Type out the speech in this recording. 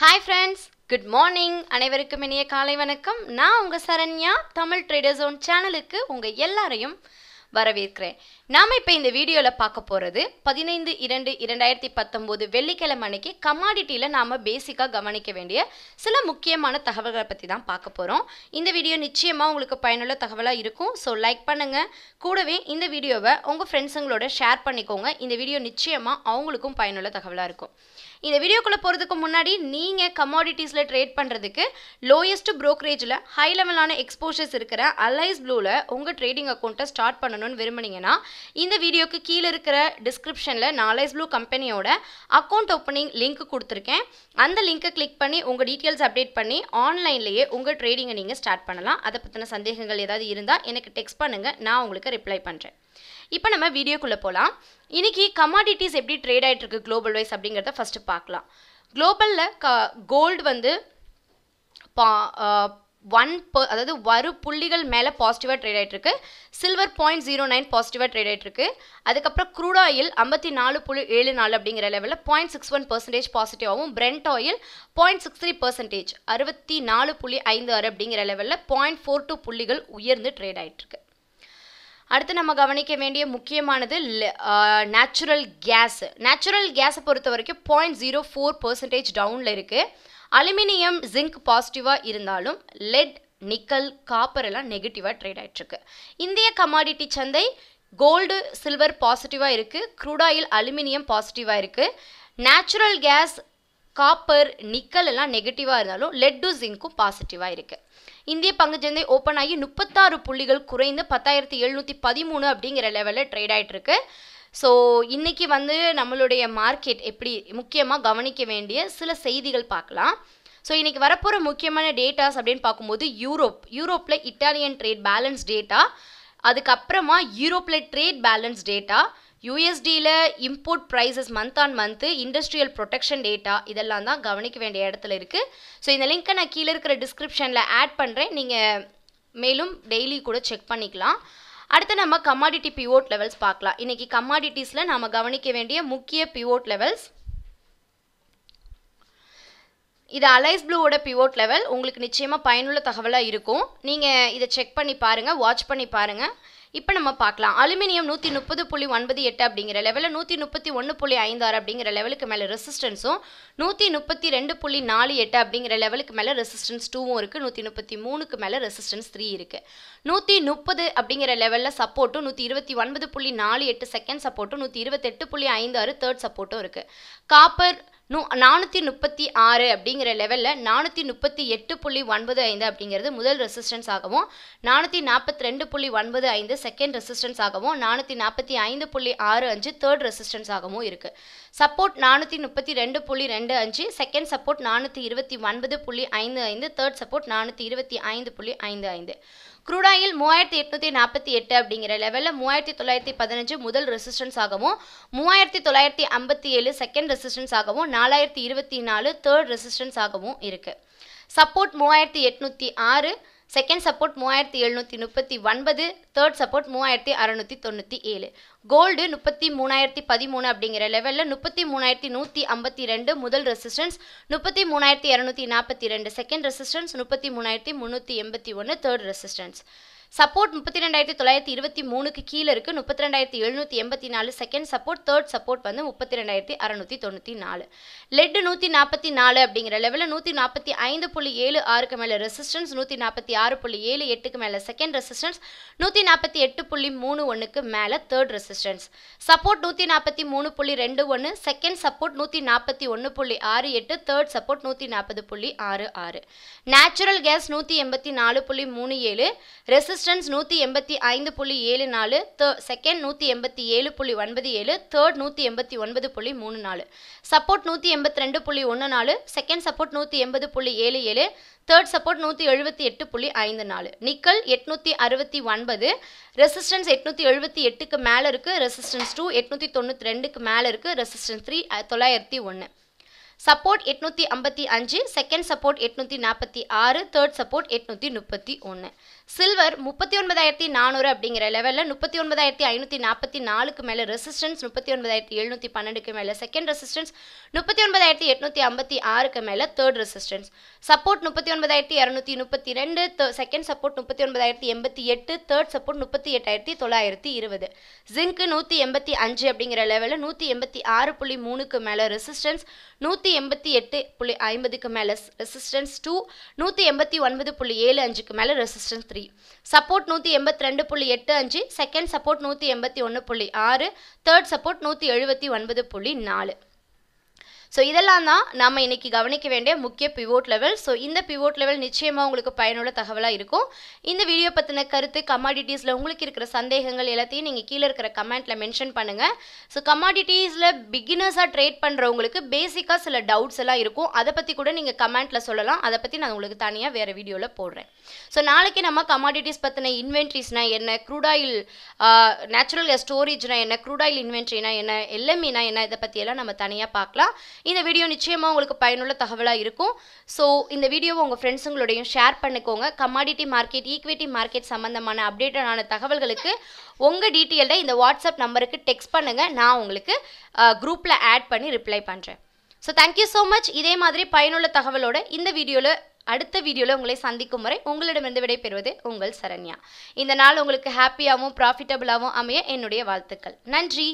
hi friends good morning அனைவருக்கும் இனிய காலை வணக்கம் நான் உங்கள் சரண்யா தமிழ் ட்ரேடர்ஸ் ஓன் சேனலுக்கு உங்கள் எல்லாரையும் வரவேற்கிறேன் நாம் இப்போ இந்த வீடியோவில் பார்க்க போகிறது பதினைந்து இரண்டு இரண்டாயிரத்தி பத்தொம்போது வெள்ளிக்கிழமை அன்னைக்கு கமாடிட்டியில் நாம் பேசிக்காக கவனிக்க வேண்டிய சில முக்கியமான தகவல்களை பற்றி தான் பார்க்க போகிறோம் இந்த வீடியோ நிச்சயமாக உங்களுக்கு பயனுள்ள தகவலாக இருக்கும் ஸோ லைக் பண்ணுங்கள் கூடவே இந்த வீடியோவை உங்கள் ஃப்ரெண்ட்ஸுங்களோட ஷேர் பண்ணிக்கோங்க இந்த வீடியோ நிச்சயமாக அவங்களுக்கும் பயனுள்ள தகவலாக இருக்கும் இந்த வீடியோக்குள்ளே போகிறதுக்கு முன்னாடி நீங்கள் கமாடிட்டிஸில் ட்ரேட் பண்ணுறதுக்கு லோயஸ்ட் ப்ரோக்கரேஜில் ஹை லெவலான எக்ஸ்போஷர்ஸ் இருக்கிற அலைஸ் ப்ளூவில் உங்கள் ட்ரேடிங் அக்கௌண்ட்டை ஸ்டார்ட் பண்ணணும் பண்ணணும்னு விரும்புனீங்கன்னா இந்த வீடியோக்கு கீழே இருக்கிற டிஸ்கிரிப்ஷனில் நாலேஜ் ப்ளூ கம்பெனியோட அக்கௌண்ட் ஓப்பனிங் லிங்க் கொடுத்துருக்கேன் அந்த லிங்க்கை கிளிக் பண்ணி உங்கள் டீட்டெயில்ஸ் அப்டேட் பண்ணி ஆன்லைன்லேயே உங்கள் ட்ரேடிங்கை நீங்கள் ஸ்டார்ட் பண்ணலாம் அதை பற்றின சந்தேகங்கள் ஏதாவது இருந்தால் எனக்கு டெக்ஸ்ட் பண்ணுங்கள் நான் உங்களுக்கு ரிப்ளை பண்ணுறேன் இப்போ நம்ம வீடியோக்குள்ளே போகலாம் இன்னைக்கு கமாடிட்டிஸ் எப்படி ட்ரேட் இருக்கு குளோபல் வைஸ் அப்படிங்கிறத ஃபஸ்ட்டு பார்க்கலாம் குளோபலில் க கோல்டு வந்து பா ஒன் அதாவது வரு புள்ளிகள் மேலே பாசிட்டிவாக ட்ரேட் ஆகிட்டுருக்கு சில்வர் பாயிண்ட் ஜீரோ நைன் பாசிட்டிவாக ட்ரேட் ஆகிட்டுருக்கு அதுக்கப்புறம் க்ரூட் ஆயில் ஐம்பத்தி நாலு புள்ளி ஏழு நாலு அப்படிங்கிற லெவலில் பாயிண்ட் சிக்ஸ் ஒன் பர்சன்டேஜ் பாசிட்டிவாகவும் Brent oil point six three percentage அறுபத்தி நாலு புள்ளி ஐந்து ஆறு அப்படிங்கிற லெவலில் பாயிண்ட் ஃபோர் டூ புள்ளிகள் உயர்ந்து ட்ரேட் ஆகிட்டுருக்கு அடுத்து நம்ம கவனிக்க வேண்டிய முக்கியமானது நேச்சுரல் கேஸு நேச்சுரல் கேஸை பொறுத்த வரைக்கும் பாயிண்ட் ஜீரோ ஃபோர் பர்சன்டேஜ் டவுனில் இருக்குது அலுமினியம் ஜிங்க் பாசிட்டிவாக இருந்தாலும் லெட் நிக்கல் காப்பர் எல்லாம் நெகட்டிவாக ட்ரேட் ஆகிட்டுருக்கு இந்திய கமாடிட்டி சந்தை கோல்டு சில்வர் பாசிட்டிவாக இருக்குது க்ரூடாயில் அலுமினியம் பாசிட்டிவாக இருக்குது நேச்சுரல் கேஸ் காப்பர் நிக்கல் எல்லாம் நெகட்டிவாக இருந்தாலும் லெட்டு ஜிங்க்கும் பாசிட்டிவாக இருக்குது இந்திய பங்கு சந்தை ஓப்பன் ஆகி முப்பத்தாறு புள்ளிகள் குறைந்து பத்தாயிரத்தி எழுநூற்றி பதிமூணு அப்படிங்கிற லெவலில் ட்ரேட் ஆகிட்டு ஸோ இன்றைக்கி வந்து நம்மளுடைய மார்க்கெட் எப்படி முக்கியமாக கவனிக்க வேண்டிய சில செய்திகள் பார்க்கலாம் ஸோ இன்றைக்கி வரப்போகிற முக்கியமான டேட்டாஸ் அப்படின்னு பார்க்கும்போது யூரோப் யூரோப்பில் இட்டாலியன் ட்ரேட் பேலன்ஸ் டேட்டா அதுக்கப்புறமா யூரோப்பில் ட்ரேட் பேலன்ஸ் டேட்டா யூஎஸ்டியில் import prices month on month industrial production data இதெல்லாம் தான் கவனிக்க வேண்டிய இடத்துல இருக்குது ஸோ இந்த லிங்க்கை நான் கீழே இருக்கிற டிஸ்கிரிப்ஷனில் ஆட் பண்ணுறேன் நீங்கள் மேலும் டெய்லி கூட செக் பண்ணிக்கலாம் அடுத்து நம்ம கமாடிட்டி பிவோட் லெவல்ஸ் பார்க்கலாம் இன்றைக்கி கமாடிட்டிஸில் நாம் கவனிக்க வேண்டிய முக்கிய பிஓட் லெவல்ஸ் இது அலைஸ் ப்ளூவோட பிஓட் லெவல் உங்களுக்கு நிச்சயமாக பயனுள்ள தகவலாக இருக்கும் நீங்கள் இதை செக் பண்ணி பாருங்கள் வாட்ச் பண்ணி பாருங்கள் இப்போ நம்ம பார்க்கலாம் அலுமினியம் நூற்றி முப்பது புள்ளி ஒன்பது எட்டு அப்படிங்கிற லெவலில் நூற்றி முப்பத்தி ஒன்று புள்ளி ஐந்தாறு அப்படிங்கிற லெவலுக்கு மேலே ரெசிஸ்டன்ஸும் நூற்றி முப்பத்தி ரெண்டு புள்ளி நாலு எட்டு அப்படிங்கிற லெவலுக்கு மேலே ரெசிஸ்டன்ஸ் டூவும் இருக்குது நூற்றி முப்பத்தி மூணுக்கு மேலே ரெசிஸ்டன்ஸ் த்ரீ இருக்குது நூற்றி முப்பது அப்படிங்கிற லெவலில் சப்போர்ட்டும் நூற்றி இருபத்தி ஒன்பது புள்ளி நாலு எட்டு செகண்ட் சப்போர்ட்டும் நூற்றி இருபத்தெட்டு புள்ளி ஐந்தாறு தேர்ட் சப்போர்ட்டும் இருக்குது காப்பர் நூ நானூற்றி முப்பத்தி ஆறு அப்படிங்கிற லெவலில் நானூற்றி முப்பத்தி எட்டு புள்ளி ஒன்பது ஐந்து அப்படிங்கிறது முதல் ரெசிஸ்டன்ஸ் ஆகவும் நானூற்றி நாற்பத்தி ரெண்டு புள்ளி ஒன்பது ஐந்து செகண்ட் ரெசிஸ்டன்ஸ் ஆகவும் நானூற்றி நாற்பத்தி ஐந்து புள்ளி ஆறு அஞ்சு தேர்ட் ரெசிஸ்டன்ஸ் ஆகவும் இருக்குது சப்போர்ட் நானூற்றி முப்பத்தி ரெண்டு புள்ளி ரெண்டு அஞ்சு செகண்ட் சப்போர்ட் நானூற்றி இருபத்தி ஒன்பது புள்ளி ஐந்து ஐந்து தேர்ட் சப்போர்ட் நானூற்றி இருபத்தி ஐந்து புள்ளி ஐந்து ஐந்து குரூடாயில் மூவாயிரத்தி எட்நூற்றி நாற்பத்தி எட்டு அப்படிங்கிற லெவலில் மூவாயிரத்தி தொள்ளாயிரத்தி பதினஞ்சு முதல் ரெசிஸ்டன்ஸ் ஆகவும் மூவாயிரத்தி தொள்ளாயிரத்தி ஐம்பத்தி ஏழு செகண்ட் ரெசிஸ்டன்ஸ் ஆகவும் நாலாயிரத்தி இருபத்தி நாலு தேர்ட் ரெசிஸ்டன்ஸ் ஆகவும் இருக்குது சப்போர்ட் மூவாயிரத்தி எட்நூற்றி ஆறு செகண்ட் சப்போர்ட் மூவாயிரத்தி எழுநூற்றி முப்பத்தி ஒன்பது தேர்ட் சப்போர்ட் மூவாயிரத்தி அறநூற்றி தொண்ணூற்றி ஏழு கோல்டு முப்பத்தி மூணாயிரத்தி பதிமூணு அப்படிங்கிற லெவலில் முப்பத்தி மூணாயிரத்தி நூற்றி ஐம்பத்தி ரெண்டு முதல் ரெசிஸ்டன்ஸ் முப்பத்தி மூணாயிரத்தி இரநூத்தி நாற்பத்தி ரெண்டு செகண்ட் ரெசிஸ்டன்ஸ் முப்பத்தி மூணாயிரத்தி முந்நூற்றி எண்பத்தி ஒன்று தேர்ட் ரெசிஸ்டன்ஸ் சப்போர்ட் முப்பத்தி ரெண்டாயிரத்தி தொள்ளாயிரத்தி இருபத்தி மூணுக்கு கீழே இருக்குது முப்பத்தி ரெண்டாயிரத்தி எழுநூற்றி எண்பத்தி நாலு செகண்ட் சப்போர்ட் தேர்ட் சப்போர்ட் வந்து முப்பத்தி ரெண்டாயிரத்தி அறநூற்றி தொண்ணூற்றி நாலு லெட்டு நூற்றி நாற்பத்தி நாலு அப்படிங்கிற லெவலில் நூற்றி நாற்பத்தி ஐந்து புள்ளி ஏழு ஆறுக்கு மேலே ரெசிஸ்டன்ஸ் நூற்றி நாற்பத்தி ஆறு புள்ளி ஏழு எட்டுக்கு மேலே செகண்ட் ரெசிஸ்டன்ஸ் நூற்றி நாற்பத்தி எட்டு புள்ளி மூணு ஒன்றுக்கு மேலே தேர்ட் ரெசிஸ்டன்ஸ் சப்போர்ட் நூற்றி நாற்பத்தி மூணு புள்ளி ரெண்டு ஒன்று செகண்ட் சப்போர்ட் நூற்றி நாற்பத்தி ஒன்று புள்ளி ஆறு எட்டு தேர்ட் சப்போர்ட் நூற்றி நாற்பது புள்ளி ஆறு ஆறு நேச்சுரல் கேஸ் நூற்றி எண்பத்தி நாலு புள்ளி மூணு ஏழு ரெசிஸ்ட் டிஸ்டன்ஸ் நூற்றி எண்பத்தி ஐந்து புள்ளி ஏழு நாலு தே செகண்ட் நூற்றி எண்பத்தி ஏழு புள்ளி ஒன்பது ஏழு தேர்ட் நூற்றி எண்பத்தி ஒன்பது புள்ளி மூணு நாலு சப்போர்ட் நூற்றி எண்பத்தி ரெண்டு புள்ளி ஒன்று நாலு செகண்ட் சப்போர்ட் நூற்றி எண்பது புள்ளி ஏழு ஏழு தேர்ட் சப்போர்ட் நூற்றி எழுபத்தி எட்டு புள்ளி ஐந்து நாலு நிக்கல் எட்நூற்றி அறுபத்தி ஒன்பது ரெசிஸ்டன்ஸ் எட்நூற்றி எழுபத்தி எட்டுக்கு மேலே இருக்குது ரெசிஸ்டன்ஸ் டூ எட்நூற்றி தொண்ணூற்றி ரெண்டுக்கு மேலே இருக்குது ரெசிஸ்டன்ஸ் த்ரீ தொள்ளாயிரத்தி ஒன்று சப்போர்ட் எட்நூற்றி ஐம்பத்தி அஞ்சு செகண்ட் சப்போர்ட் எட்நூற்றி நாற்பத்தி ஆறு தேர்ட் சப்போர்ட் எட்நூற்றி முப்பத்தி ஒன்று சில்வர் முப்பத்தி ஒன்பதாயிரத்தி நானூறு அப்படிங்கிற லெவலில் முப்பத்தி ஒன்பதாயிரத்தி ஐநூற்றி நாற்பத்தி நாலுக்கு மேலே ரெசிஸ்டன்ஸ் முப்பத்தி ஒன்பதாயிரத்தி எழுநூற்றி பன்னெண்டுக்கு மேலே செகண்ட் ரெசிஸ்டன்ஸ் முப்பத்தி ஒன்பதாயிரத்தி எட்நூற்றி ஐம்பத்தி ஆறுக்கு மேலே தேர்ட் ரெசிஸ்டன்ஸ் சப்போர்ட் முப்பத்தி ஒன்பதாயிரத்தி இரநூத்தி முப்பத்தி ரெண்டு செகண்ட் சப்போர்ட் முப்பத்தி ஒன்பதாயிரத்தி எண்பத்தி எட்டு தேர்ட் சப்போர்ட் முப்பத்தி எட்டாயிரத்தி தொள்ளாயிரத்தி இருபது ஜிங்க்கு நூற்றி எண்பத்தி அஞ்சு அப்படிங்கிற லெவலில் நூற்றி எண்பத்தி ஆறு புள்ளி மூணுக்கு மேலே ரெசிஸ்டன்ஸ் நூற்றி நூற்றி எண்பத்தி எட்டு புள்ளி ஐம்பதுக்கு மேலே ரெசிஸ்டன்ஸ் டூ நூற்றி எண்பத்தி ஒன்பது புள்ளி ஏழு அஞ்சுக்கு மேலே ரெசிஸ்டன்ஸ் த்ரீ சப்போர்ட் நூற்றி எண்பத்தி ரெண்டு புள்ளி எட்டு அஞ்சு செகண்ட் சப்போர்ட் நூற்றி எண்பத்தி ஒன்று புள்ளி ஆறு தேர்ட் சப்போர்ட் நூற்றி எழுபத்தி ஒன்பது புள்ளி நாலு ஸோ இதெல்லாம் தான் நம்ம இன்றைக்கி கவனிக்க வேண்டிய முக்கிய பிவோட் லெவல் ஸோ இந்த பிவோட் லெவல் நிச்சயமாக உங்களுக்கு பயனுள்ள தகவலாக இருக்கும் இந்த வீடியோ பற்றின கருத்து கமாடிட்டிஸில் உங்களுக்கு இருக்கிற சந்தேகங்கள் எல்லாத்தையும் நீங்கள் கீழே இருக்கிற கமெண்ட்டில் மென்ஷன் பண்ணுங்கள் ஸோ கமாடிட்டிஸில் பிகினர்ஸாக ட்ரேட் பண்ணுறவங்களுக்கு பேசிக்காக சில டவுட்ஸ் எல்லாம் இருக்கும் அதை பற்றி கூட நீங்கள் கமெண்ட்டில் சொல்லலாம் அதை பற்றி நான் உங்களுக்கு தனியாக வேறு வீடியோவில் போடுறேன் ஸோ நாளைக்கு நம்ம கமாடிட்டிஸ் பற்றின இன்வென்ட்ரிஸ்னால் என்ன க்ரூடாயில் நேச்சுரல் ஸ்டோரேஜ்னால் என்ன க்ரூடாயில் இன்வென்ட்ரினா என்ன எல்எம்இனா என்ன இதை பற்றியெல்லாம் நம்ம தனியாக பார்க்கலாம் இந்த வீடியோ நிச்சயமாக உங்களுக்கு பயனுள்ள தகவலாக இருக்கும் ஸோ இந்த வீடியோவை உங்கள் ஃப்ரெண்ட்ஸுங்களோடையும் ஷேர் பண்ணிக்கோங்க கமாடிட்டி மார்க்கெட் ஈக்விட்டி மார்க்கெட் சம்மந்தமான அப்டேட்டடான தகவல்களுக்கு உங்கள் டீட்டெயில்டை இந்த வாட்ஸ்அப் நம்பருக்கு டெக்ஸ்ட் பண்ணுங்கள் நான் உங்களுக்கு குரூப்பில் ஆட் பண்ணி ரிப்ளை பண்ணுறேன் ஸோ தேங்க்யூ ஸோ மச் இதே மாதிரி பயனுள்ள தகவலோட இந்த வீடியோவில் அடுத்த வீடியோவில் உங்களை சந்திக்கும் முறை உங்களிடமிருந்து விடைபெறுவது உங்கள் சரண்யா இந்த நாள் உங்களுக்கு ஹாப்பியாகவும் ப்ராஃபிட்டபுளாகவும் அமைய என்னுடைய வாழ்த்துக்கள் நன்றி